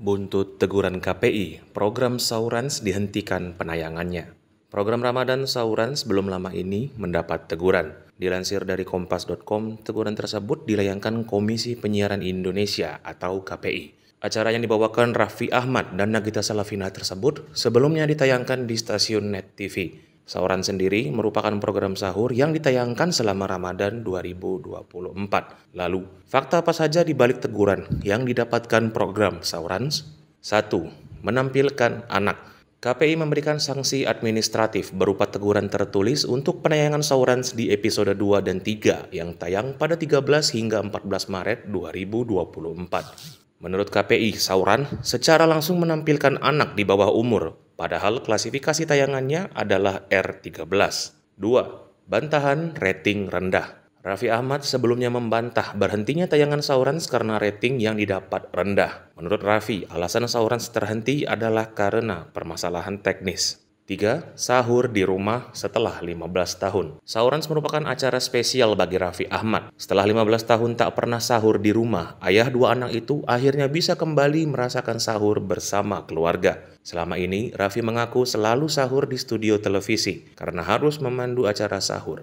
Buntut teguran KPI, program Saurans dihentikan penayangannya. Program Ramadan Saurans belum lama ini mendapat teguran. Dilansir dari kompas.com, teguran tersebut dilayangkan Komisi Penyiaran Indonesia atau KPI. Acara yang dibawakan Raffi Ahmad dan Nagita Salafina tersebut sebelumnya ditayangkan di stasiun Net TV. Sauran sendiri merupakan program sahur yang ditayangkan selama Ramadan 2024. Lalu, fakta apa saja di balik teguran yang didapatkan program Sahuran? 1. Menampilkan anak. KPI memberikan sanksi administratif berupa teguran tertulis untuk penayangan Saurans di episode 2 dan 3 yang tayang pada 13 hingga 14 Maret 2024. Menurut KPI, Sauran secara langsung menampilkan anak di bawah umur, padahal klasifikasi tayangannya adalah R13. 2. Bantahan rating rendah. Raffi Ahmad sebelumnya membantah berhentinya tayangan sauran karena rating yang didapat rendah. Menurut Raffi, alasan sauran terhenti adalah karena permasalahan teknis. 3. Sahur di rumah setelah 15 tahun. sahurans merupakan acara spesial bagi Raffi Ahmad. Setelah 15 tahun tak pernah sahur di rumah, ayah dua anak itu akhirnya bisa kembali merasakan sahur bersama keluarga. Selama ini, Raffi mengaku selalu sahur di studio televisi karena harus memandu acara sahur.